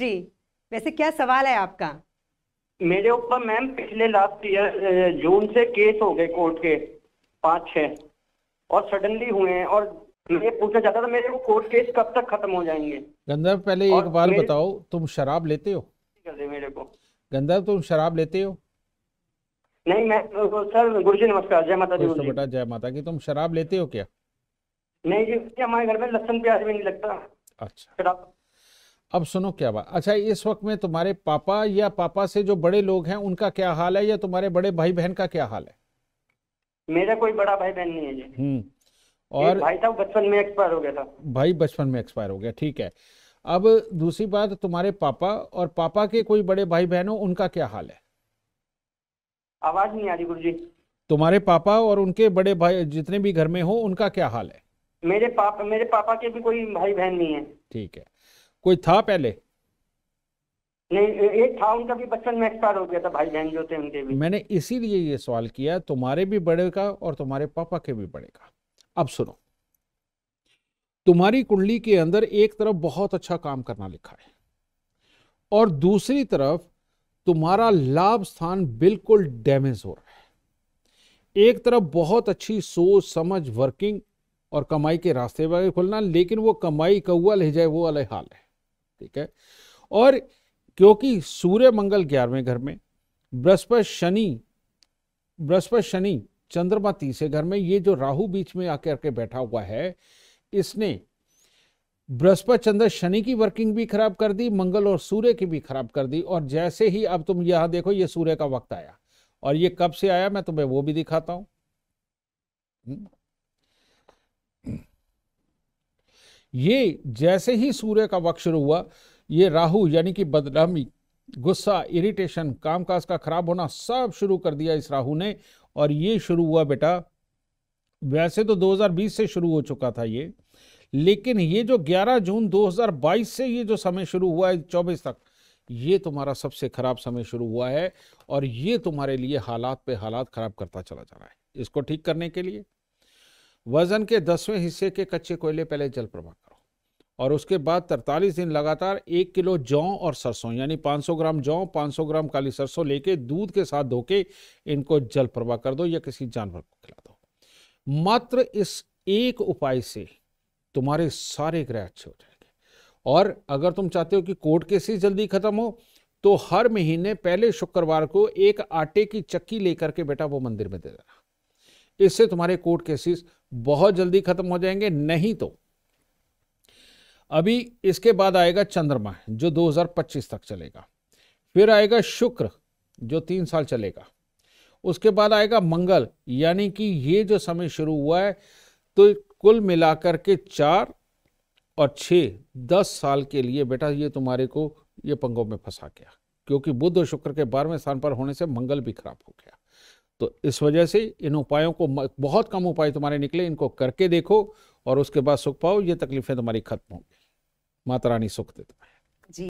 जी वैसे क्या सवाल है आपका मेरे ऊपर मैम पिछले लास्ट ईयर जून से केस हो गए कोर्ट के पाँच छः और सडनली हुए हैं और मैं पूछना चाहता था मेरे को कोर्ट केस कब तक खत्म हो जाएंगे गंदर पहले एक बार बताओ तुम शराब लेते हो मेरे को गंदर तुम शराब लेते हो नहीं मैं सर गुरु जी नमस्कार जय माता दी बेटा जय माता की तुम शराब लेते हो क्या नहीं जी हमारे घर में लहसुन प्याज भी नहीं लगता अच्छा अब सुनो क्या बात अच्छा इस वक्त में तुम्हारे पापा या पापा से जो बड़े लोग हैं उनका क्या हाल है या तुम्हारे बड़े भाई बहन का क्या हाल है मेरा कोई बड़ा भाई बहन नहीं है जी हम्म, और भाई था बचपन में एक्सपायर हो गया था भाई बचपन में एक्सपायर हो गया ठीक है अब दूसरी बात तुम्हारे पापा और पापा के कोई बड़े भाई बहन हो उनका क्या हाल है आवाज नहीं आ रही गुरु जी तुम्हारे पापा और उनके बड़े भाई जितने भी घर में हो उनका क्या हाल है मेरे पापा मेरे पापा के भी कोई भाई बहन नहीं है ठीक है कोई था पहले नहीं एक था उनका भी बचपन में एक्सपायर हो गया था भाई बहन जो थे उनके भी मैंने इसीलिए ये सवाल किया तुम्हारे भी बड़े का और तुम्हारे पापा के भी बड़े का अब सुनो तुम्हारी कुंडली के अंदर एक तरफ बहुत अच्छा काम करना लिखा है और दूसरी तरफ तुम्हारा लाभ स्थान बिल्कुल डैमेज हो रहा है एक तरफ बहुत अच्छी सोच समझ वर्किंग और कमाई के रास्ते वगैरह खुलना लेकिन वो कमाई कौआ ले जाए वो अलग हाल है ठीक है और क्योंकि सूर्य मंगल ग्यारहवें घर में बृहस्पति शनि बृहस्पति शनि चंद्रमा तीसरे घर में ये जो राहु बीच में आकर के बैठा हुआ है इसने बृहस्पति चंद्र शनि की वर्किंग भी खराब कर दी मंगल और सूर्य की भी खराब कर दी और जैसे ही अब तुम यहां देखो ये सूर्य का वक्त आया और ये कब से आया मैं तुम्हें वो भी दिखाता हूं हम्म? ये जैसे ही सूर्य का शुरू हुआ ये राहु यानी कि बदनामी गुस्सा इरिटेशन कामकाज का खराब होना सब शुरू कर दिया इस राहु ने और ये शुरू हुआ बेटा वैसे तो 2020 से शुरू हो चुका था ये लेकिन ये जो 11 जून 2022 से ये जो समय शुरू हुआ है चौबीस तक ये तुम्हारा सबसे खराब समय शुरू हुआ है और ये तुम्हारे लिए हालात पे हालात खराब करता चला जा रहा है इसको ठीक करने के लिए वजन के दसवें हिस्से के कच्चे कोयले पहले जल प्रवाह करो और उसके बाद तरतालीस दिन लगातार एक किलो जौ और सरसों यानी 500 ग्राम जौ 500 ग्राम काली सरसों लेके दूध के साथ धो के इनको जल प्रवाह कर दो या किसी जानवर को खिला दो मात्र इस एक उपाय से तुम्हारे सारे ग्रह अच्छे हो जाएंगे और अगर तुम चाहते हो कि कोर्ट केसेस जल्दी खत्म हो तो हर महीने पहले शुक्रवार को एक आटे की चक्की लेकर के बेटा वो मंदिर में दे देना इससे तुम्हारे कोर्ट केसेस बहुत जल्दी खत्म हो जाएंगे नहीं तो अभी इसके बाद आएगा चंद्रमा जो 2025 तक चलेगा फिर आएगा शुक्र जो तीन साल चलेगा उसके बाद आएगा मंगल यानी कि ये जो समय शुरू हुआ है तो कुल मिलाकर के चार और छ दस साल के लिए बेटा ये तुम्हारे को ये पंगों में फंसा गया क्योंकि बुद्ध और शुक्र के बारहवें स्थान पर होने से मंगल भी खराब हो गया तो इस वजह से इन उपायों को बहुत कम उपाय तुम्हारे निकले इनको करके देखो और उसके बाद सुख पाओ ये तकलीफें तुम्हारी खत्म होंगी माता रानी सुख देता है